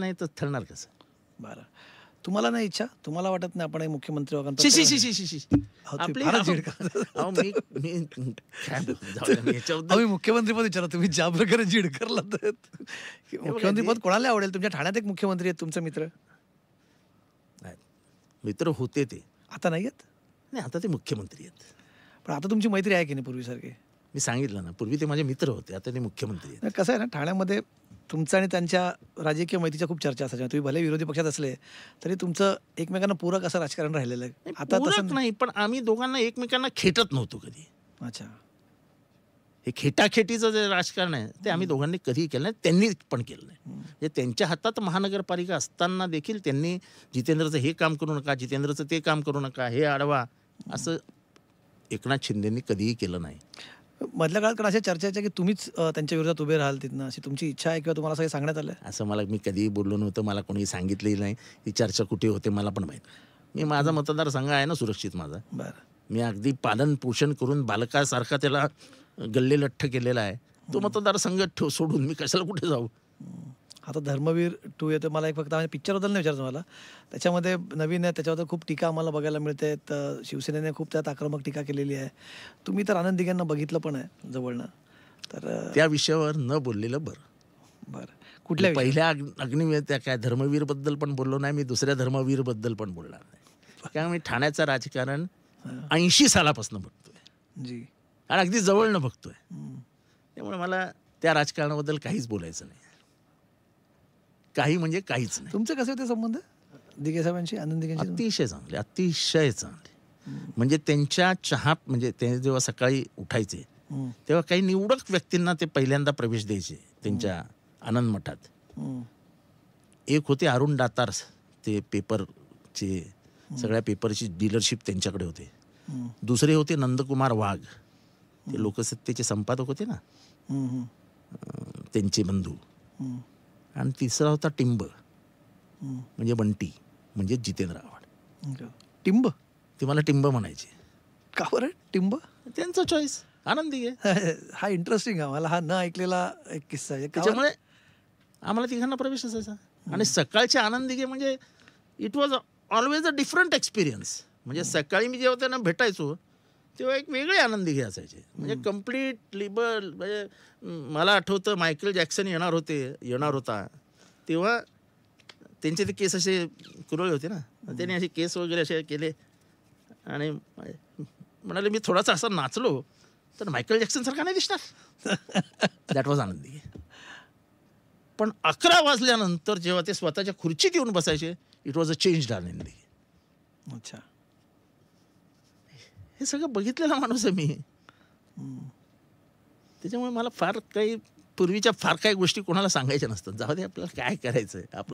नाही तर ठरणार कसं बरं तुम्हाला नाही इच्छा तुम्हाला वाटत नाही आपण मुख्यमंत्री वगैरे शी शी शी शी शी मुख्यमंत्री पद विचारा तुम्ही ज्या प्रकारे जिडकरला मुख्यमंत्री पद कोणाला आवडेल तुमच्या ठाण्यात एक मुख्यमंत्री आहेत तुमचे मित्र मित्र होते ते आता नाही आहेत नाही आता ते मुख्यमंत्री आहेत पण आता तुमची मैत्री आहे की नाही पूर्वीसारखी मी सांगितलं ना पूर्वी ते माझे मित्र होते आता ते मुख्यमंत्री कसं आहे ना ठाण्यामध्ये तुमचं आणि त्यांच्या राजकीय माहितीच्या खूप चर्चा असायच्या तुम्ही भले विरोधी पक्षात असले तरी तुमचं एकमेकांना पूरक असं राजकारण राहिलेलं आहे आता तसं नाही पण आम्ही दोघांना एकमेकांना खेटत नव्हतो कधी अच्छा हे खेटाखेटीचं जे राजकारण आहे ते आम्ही दोघांनी कधीही केलं नाही त्यांनी पण केलं नाही म्हणजे त्यांच्या हातात महानगरपालिका असताना देखील त्यांनी जितेंद्रचं हे काम करू नका जितेंद्रचं ते काम करू नका हे आडवा असं एकनाथ शिंदेनी कधीही केलं नाही मधल्या काळात अशा चर्चा की तुम्हीच त्यांच्या विरोधात उभे राहाल तिथनं अशी तुमची इच्छा आहे किंवा तुम्हाला सगळे सांगण्यात आलं असं मला मी कधीही बोललो नव्हतं मला कोणी सांगितलेलं नाही ती चर्चा कुठे होते मला पण माहीत मी माझा संघ आहे ना सुरक्षित माझा बरं मी अगदी पालन पोषण करून बालकासारखा त्याला गल्ले लठ्ठ केलेला आहे तो मतदारसंघ ठेव सोडून मी कशाला कुठे जाऊ आता धर्मवीर टू येतो मला एक फक्त म्हणजे पिक्चरबद्दल नाही विचारतो मला त्याच्यामध्ये नवीन आहे त्याच्याबद्दल खूप टीका आम्हाला बघायला मिळते तर शिवसेनेने खूप त्यात आक्रमक टीका केलेली आहे तुम्ही तर आनंद यांना बघितलं पण आहे जवळनं तर त्या विषयावर न बोललेलं बरं बरं कुठल्या पहिल्या अग्निवीर त्या काय धर्मवीरबद्दल पण बोललो नाही मी दुसऱ्या धर्मवीरबद्दल पण बोलणार नाही कारण मी ठाण्याचं राजकारण ऐंशी सालापासून बघतोय जी आणि अगदी जवळनं बघतोय त्यामुळे मला त्या राजकारणाबद्दल काहीच बोलायचं नाही काही म्हणजे काहीच नाही तुमचे कसे होते संबंध दिगे साहेबांशी आनंद अतिशय चांगले अतिशय चांगले म्हणजे त्यांच्या चहा म्हणजे ते जेव्हा सकाळी उठायचे तेव्हा काही निवडक व्यक्तींना ते पहिल्यांदा प्रवेश द्यायचे त्यांच्या आनंद मठात एक होते अरुण दातार ते पेपरचे सगळ्या पेपरची डीलरशिप त्यांच्याकडे होते दुसरे होते नंदकुमार वाघ ते लोकसत्तेचे संपादक होते ना त्यांचे बंधू आणि तिसरा होता टिंब म्हणजे बंटी म्हणजे जितेंद्र आव्हाड टिंब ते मला टिंब म्हणायचे का बरं टिंब त्यांचा चॉईस आनंदी आहे हा इंटरेस्टिंग आहे आम्हाला हा न ऐकलेला एक किस्सा आहे त्याच्यामुळे आम्हाला तिघांना प्रवेश असायचा आणि सकाळचे आनंदी घे म्हणजे it was always a different experience म्हणजे सकाळी मी जेव्हा त्यांना भेटायचो तेव्हा एक वेगळी आनंदी घे असायचे म्हणजे कम्प्लीट लिबल म्हणजे मला आठवतं मायकल जॅक्सन येणार होते येणार होता तेव्हा त्यांचे ते केस असे कुरळे होते ना त्यांनी असे केस वगैरे असे केले आणि म्हणाले मी थोडासा असा नाचलो तर मायकल जॅक्सन सारखा नाही दिसणार दॅट वॉज आनंदी पण अकरा वाजल्यानंतर जेव्हा ते स्वतःच्या खुर्ची घेऊन बसायचे इट वॉज अ चेंज आनंदी अच्छा हे सगळं बघितलेला माणूस आहे मी त्याच्यामुळे मला फार काही पूर्वीच्या फार काही गोष्टी कोणाला सांगायच्या नसतात जाऊ दे आपल्याला काय करायचं आहे